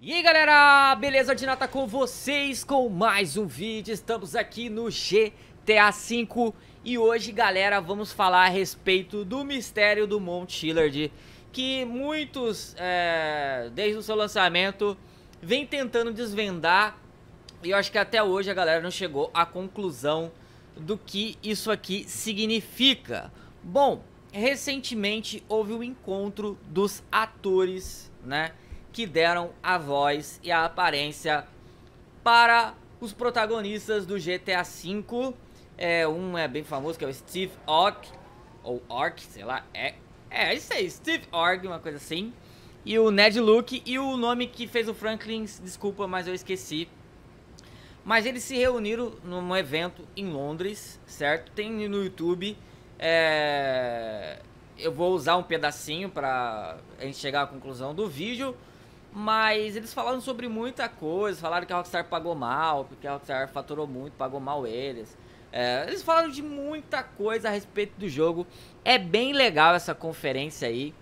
E aí galera, beleza? nata com vocês com mais um vídeo, estamos aqui no GTA V E hoje galera, vamos falar a respeito do mistério do Mount Hillard Que muitos, é, desde o seu lançamento, vem tentando desvendar E eu acho que até hoje a galera não chegou à conclusão do que isso aqui significa Bom, recentemente houve o um encontro dos atores, né? que deram a voz e a aparência para os protagonistas do GTA V. É, um é bem famoso, que é o Steve Ock, ou Ork, sei lá, é, é, é isso aí, Steve Ork, uma coisa assim. E o Ned Luke, e o nome que fez o Franklin, desculpa, mas eu esqueci. Mas eles se reuniram num evento em Londres, certo? Tem no YouTube, é... eu vou usar um pedacinho para a gente chegar à conclusão do vídeo. Mas eles falaram sobre muita coisa, falaram que a Rockstar pagou mal, porque a Rockstar faturou muito, pagou mal eles. É, eles falaram de muita coisa a respeito do jogo. É bem legal essa conferência aí.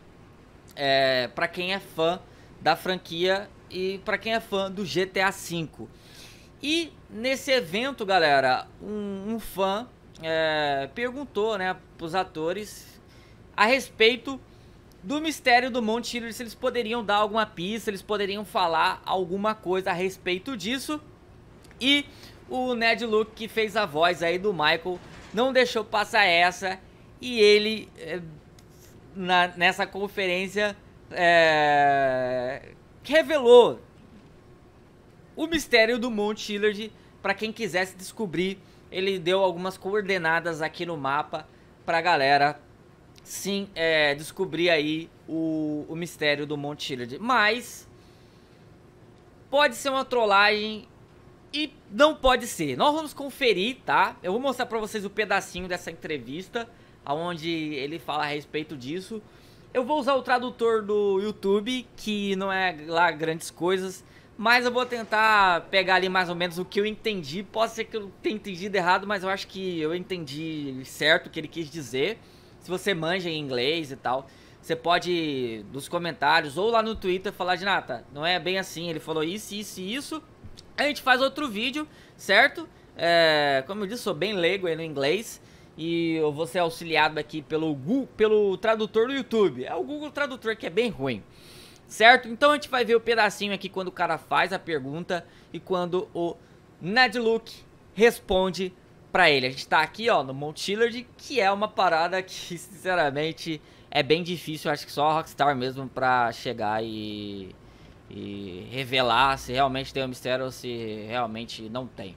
É, para quem é fã da franquia e para quem é fã do GTA V. E nesse evento, galera, um, um fã é, perguntou né, pros atores a respeito do mistério do Monte Hillary, se eles poderiam dar alguma pista, eles poderiam falar alguma coisa a respeito disso. E o Ned Luke, que fez a voz aí do Michael, não deixou passar essa e ele, eh, na, nessa conferência, é, revelou o mistério do Monte Hillard para quem quisesse descobrir. Ele deu algumas coordenadas aqui no mapa para a galera sim é, descobrir aí o, o mistério do Monte Chiliad. Mas pode ser uma trollagem e não pode ser. Nós vamos conferir, tá? Eu vou mostrar pra vocês o pedacinho dessa entrevista, onde ele fala a respeito disso. Eu vou usar o tradutor do YouTube, que não é lá grandes coisas, mas eu vou tentar pegar ali mais ou menos o que eu entendi. Pode ser que eu tenha entendido errado, mas eu acho que eu entendi certo o que ele quis dizer se você manja em inglês e tal, você pode, nos comentários ou lá no Twitter, falar de Nata, não é bem assim, ele falou isso, isso e isso. A gente faz outro vídeo, certo? É, como eu disse, sou bem leigo no inglês. E eu vou ser auxiliado aqui pelo Google, pelo tradutor do YouTube. É o Google Tradutor que é bem ruim. Certo? Então a gente vai ver o pedacinho aqui quando o cara faz a pergunta e quando o Ned Luke responde para ele. A gente tá aqui, ó, no Mount Chillard, que é uma parada que, sinceramente, é bem difícil. Acho que só a Rockstar mesmo pra chegar e, e revelar se realmente tem um mistério ou se realmente não tem.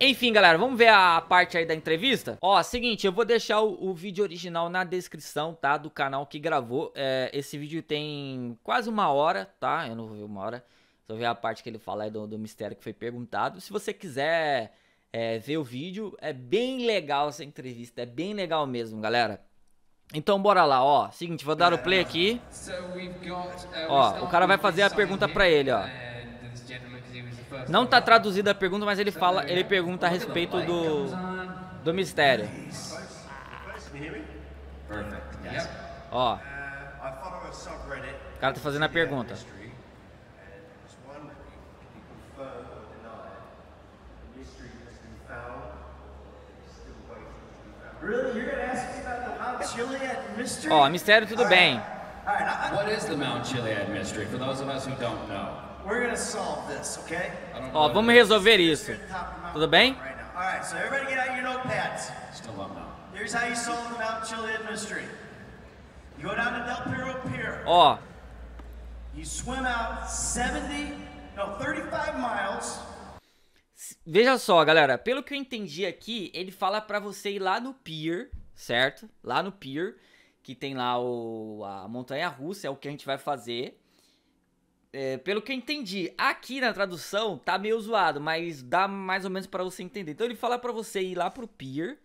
Enfim, galera, vamos ver a parte aí da entrevista? Ó, seguinte, eu vou deixar o, o vídeo original na descrição, tá? Do canal que gravou. É, esse vídeo tem quase uma hora, tá? Eu não vou ver uma hora. Só ver a parte que ele fala aí do, do mistério que foi perguntado. Se você quiser é, ver o vídeo. É bem legal essa entrevista, é bem legal mesmo, galera. Então bora lá, ó. Seguinte, vou dar o play aqui. Uh, ó, o cara vai fazer a pergunta para ele, ó. Uh, Não tá traduzida a pergunta, mas ele fala, ele pergunta a respeito do do mistério. Ó. Uh, o cara tá fazendo a pergunta. Really? You're gonna ask me about the Mount Chiliad mystery? Oh, mistério tudo bem. All right. What is the Mount Chiliad mystery for those of us who don't know? We're gonna solve this, okay? Ó, oh, vamos resolver isso. Tudo bem? Right All right, so everybody get out your notepads. Still don't know. Here's how you solve the Mount Chiliad mystery. You go down to Del Piero Pier. Ó. Oh. You swim out 70, no, 35 miles Veja só, galera, pelo que eu entendi aqui, ele fala para você ir lá no pier, certo? Lá no pier, que tem lá o, a montanha russa, é o que a gente vai fazer. É, pelo que eu entendi, aqui na tradução tá meio zoado, mas dá mais ou menos para você entender. Então ele fala para você ir lá pro pier,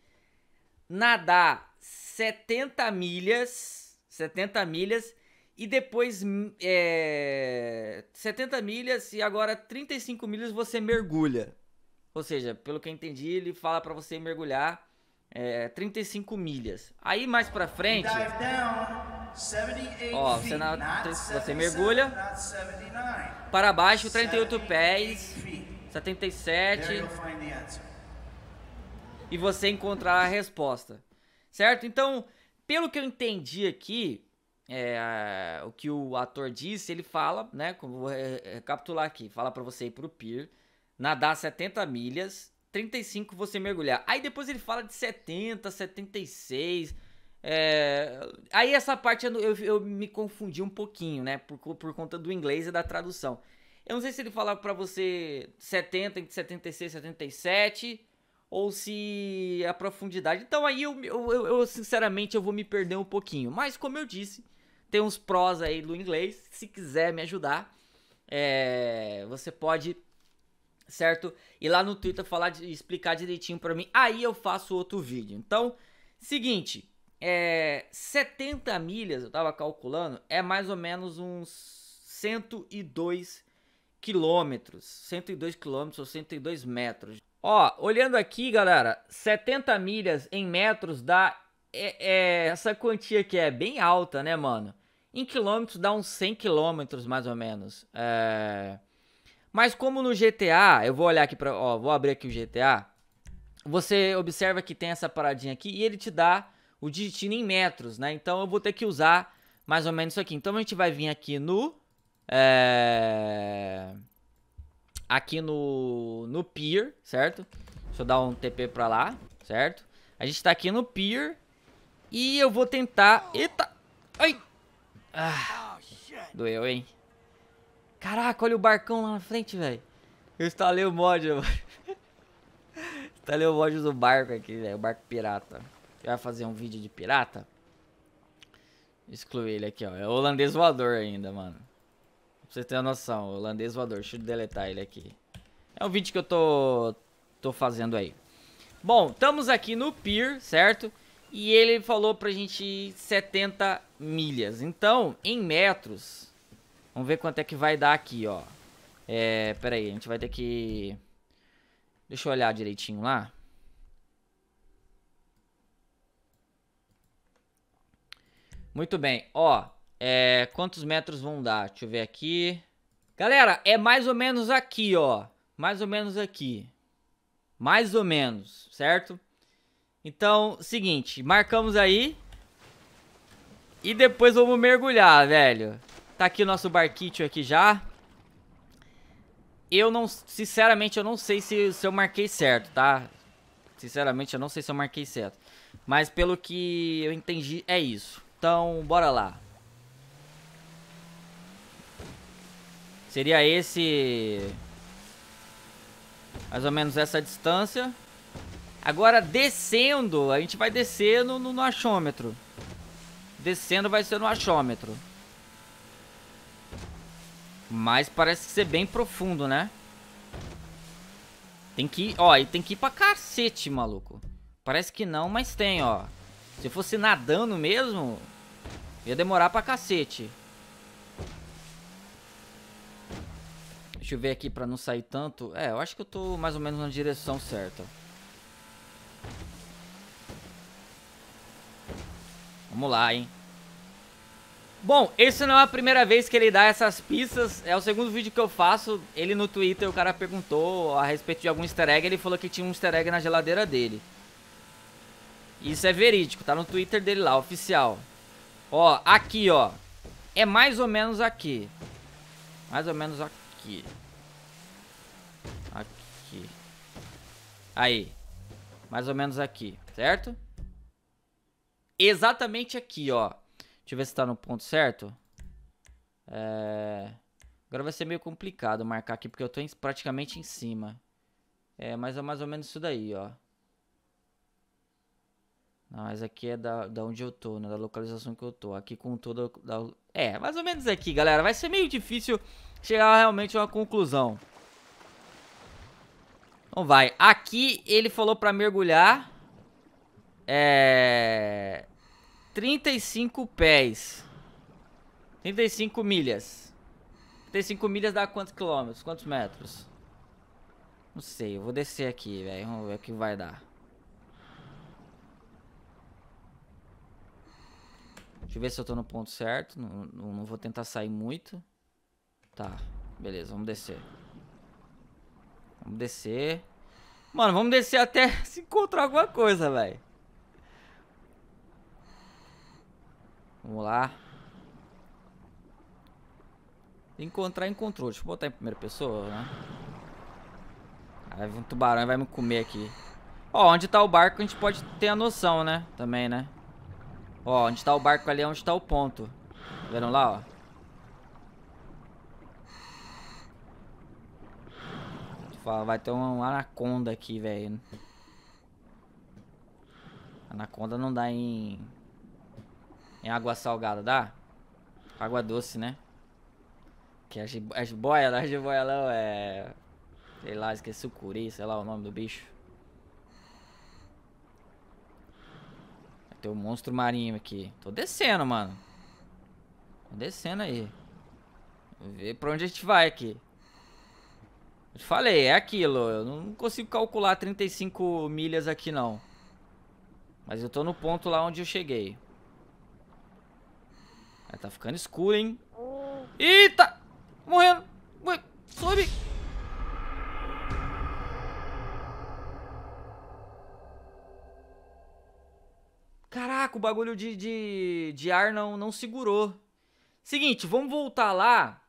nadar 70 milhas, 70 milhas e depois hum, é, 70 milhas e agora 35 milhas você mergulha. Ou seja, pelo que eu entendi, ele fala para você mergulhar é, 35 milhas. Aí mais para frente, ó, você, na, você mergulha para baixo 38 pés, 77 e você encontrar a resposta, certo? Então, pelo que eu entendi aqui, é, o que o ator disse, ele fala, né? Como vou recapitular aqui, fala para você ir pro pier, nadar 70 milhas, 35 você mergulhar. Aí depois ele fala de 70, 76. É... Aí essa parte eu, eu, eu, me confundi um pouquinho, né? Por, por conta do inglês e da tradução. Eu não sei se ele fala para você 70, entre 76 e 77, ou se a profundidade. Então aí eu, eu, eu, sinceramente eu vou me perder um pouquinho. Mas como eu disse, tem uns prós aí do inglês. Se quiser me ajudar, é... você pode certo? E lá no Twitter falar de, explicar direitinho para mim, aí eu faço outro vídeo. Então, seguinte, é, 70 milhas, eu tava calculando, é mais ou menos uns 102 quilômetros, 102 quilômetros ou 102 metros. Ó, olhando aqui, galera, 70 milhas em metros dá é, é, essa quantia que é bem alta, né, mano? Em quilômetros dá uns 100 quilômetros, mais ou menos. É... Mas como no GTA, eu vou olhar aqui para, ó, vou abrir aqui o GTA. Você observa que tem essa paradinha aqui e ele te dá o digitino em metros, né? Então eu vou ter que usar mais ou menos isso aqui. Então a gente vai vir aqui no é... aqui no no pier certo? Deixa eu dar um TP para lá, certo? A gente tá aqui no pier e eu vou tentar. Eita! Ai! Ah, doeu, hein? Caraca, olha o barcão lá na frente, velho. Eu instalei o mod, mano. instalei o mod do barco aqui, velho. O barco pirata. Você vai fazer um vídeo de pirata? Excluir ele aqui, ó. É o holandês voador ainda, mano. Pra você ter uma noção. O holandês voador. Deixa eu deletar ele aqui. É um vídeo que eu tô, tô fazendo aí. Bom, estamos aqui no pier, certo? E ele falou pra gente 70 milhas. Então, em metros, Vamos ver quanto é que vai dar aqui, ó. É, pera aí, a gente vai ter que... Deixa eu olhar direitinho lá. Muito bem, ó. É, quantos metros vão dar? Deixa eu ver aqui. Galera, é mais ou menos aqui, ó. Mais ou menos aqui. Mais ou menos, certo? Então, seguinte, marcamos aí. E depois vamos mergulhar, velho. Tá aqui o nosso barquinho aqui já. Eu não, sinceramente, eu não sei se, se eu marquei certo, tá? Sinceramente, eu não sei se eu marquei certo. Mas pelo que eu entendi, é isso. Então, bora lá. Seria esse... Mais ou menos essa distância. Agora, descendo, a gente vai descendo no, no, no achômetro. Descendo vai ser no achômetro. Mas parece ser bem profundo, né? Tem que ir, ó, e tem que ir pra cacete, maluco. Parece que não, mas tem, ó. Se fosse nadando mesmo, ia demorar pra cacete. Deixa eu ver aqui pra não sair tanto. É, eu acho que eu tô mais ou menos na direção certa. Vamos lá, hein. Bom, esse não é a primeira vez que ele dá essas pistas, é o segundo vídeo que eu faço. Ele no Twitter, o cara perguntou a respeito de algum easter egg, ele falou que tinha um easter egg na geladeira dele. Isso é verídico, tá no Twitter dele lá, oficial. Ó, aqui, ó. É mais ou menos aqui. Mais ou menos aqui. Aqui. Aí. Mais ou menos aqui, certo? Exatamente aqui, ó. Deixa eu ver se tá no ponto certo. É... Agora vai ser meio complicado marcar aqui, porque eu tô em, praticamente em cima. É, mas é mais ou menos isso daí, ó. Não, mas aqui é da, da onde eu tô, né? Da localização que eu tô. Aqui com toda... Da... É, mais ou menos aqui, galera. Vai ser meio difícil chegar realmente a uma conclusão. Então vai. Aqui ele falou pra mergulhar. É... 35 pés. 35 milhas. 35 milhas dá quantos quilômetros? Quantos metros? Não sei, eu vou descer aqui, velho. Vamos ver o que vai dar. Deixa eu ver se eu tô no ponto certo. Não, não vou tentar sair muito. Tá, beleza, vamos descer. Vamos descer. Mano, vamos descer até se encontrar alguma coisa, velho. Vamos lá. Encontrar controle. Deixa eu botar em primeira pessoa, né? Aí um tubarão vai me comer aqui. Ó, onde tá o barco a gente pode ter a noção, né? Também, né? Ó, onde tá o barco ali é onde tá o ponto. Tá vendo lá, ó? Vai ter um anaconda aqui, velho. Anaconda não dá em em água salgada, dá? Água doce, né? Que as, as boias, as boias é... Sei lá, esqueci o curi, sei lá o nome do bicho. Tem um monstro marinho aqui. Tô descendo, mano. Tô descendo aí. Vou ver pra onde a gente vai aqui. Eu te falei, é aquilo. Eu não consigo calcular 35 milhas aqui, não. Mas eu tô no ponto lá onde eu cheguei. Tá ficando escuro, hein? Eita! Morrendo! Morrendo. Sobe! Caraca, o bagulho de, de, de ar não, não segurou. Seguinte, vamos voltar lá.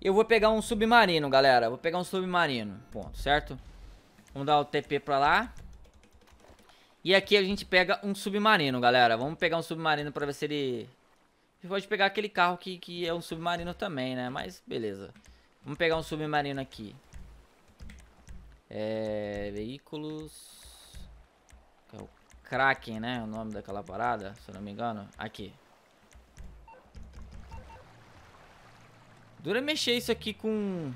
Eu vou pegar um submarino, galera. Vou pegar um submarino. Ponto, certo? Vamos dar o TP pra lá. E aqui a gente pega um submarino, galera. Vamos pegar um submarino pra ver se ele você pode pegar aquele carro que, que é um submarino também, né? Mas beleza. Vamos pegar um submarino aqui. É, veículos. É o Kraken, né? O nome daquela parada, se eu não me engano. Aqui. Dura mexer isso aqui com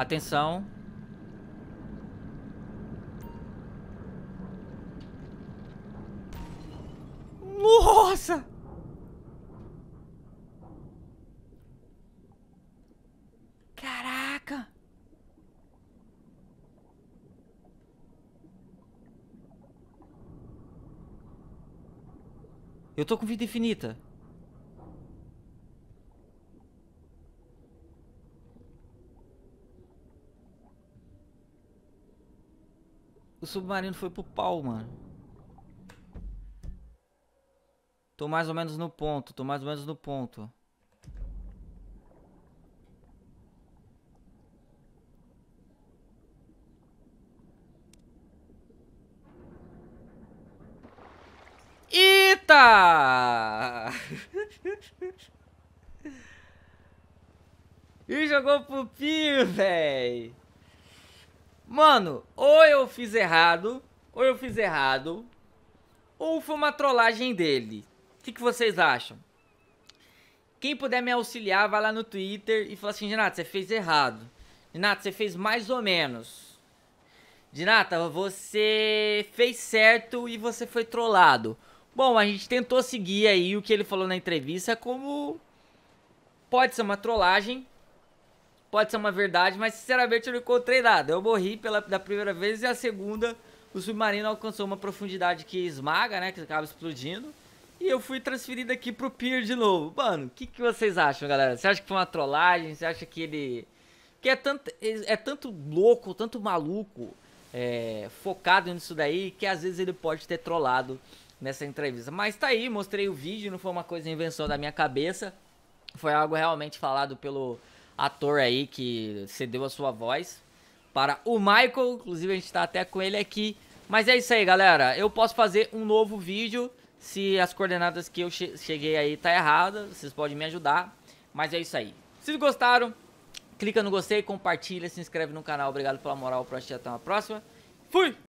Atenção. Nossa! Caraca! Eu tô com vida infinita. O submarino foi pro pau, mano. Tô mais ou menos no ponto, tô mais ou menos no ponto. Eita! e jogou pro Pio, véi! Mano, ou eu fiz errado, ou eu fiz errado, ou foi uma trollagem dele. O que, que, vocês acham? Quem puder me auxiliar, vai lá no Twitter e fala assim, Renato, você fez errado. Renato, você fez mais ou menos. Dinata, você fez certo e você foi trollado. Bom, a gente tentou seguir aí o que ele falou na entrevista como pode ser uma trollagem, pode ser uma verdade, mas sinceramente eu não encontrei nada. Eu morri pela da primeira vez e a segunda o submarino alcançou uma profundidade que esmaga, né? Que acaba explodindo. E eu fui transferido aqui pro pier de novo. Mano, o que, que vocês acham, galera? Você acha que foi uma trollagem? Você acha que ele... que é tanto, é tanto louco, tanto maluco é, focado nisso daí que às vezes ele pode ter trollado nessa entrevista. Mas tá aí, mostrei o vídeo, não foi uma coisa invenção da minha cabeça. Foi algo realmente falado pelo ator aí que cedeu a sua voz para o Michael. Inclusive, a gente está até com ele aqui. Mas é isso aí, galera. Eu posso fazer um novo vídeo se as coordenadas que eu che cheguei aí tá errada. Vocês podem me ajudar. Mas é isso aí. Se gostaram, clica no gostei, compartilha, se inscreve no canal. Obrigado pela moral, pro assistir. Até uma próxima. Fui!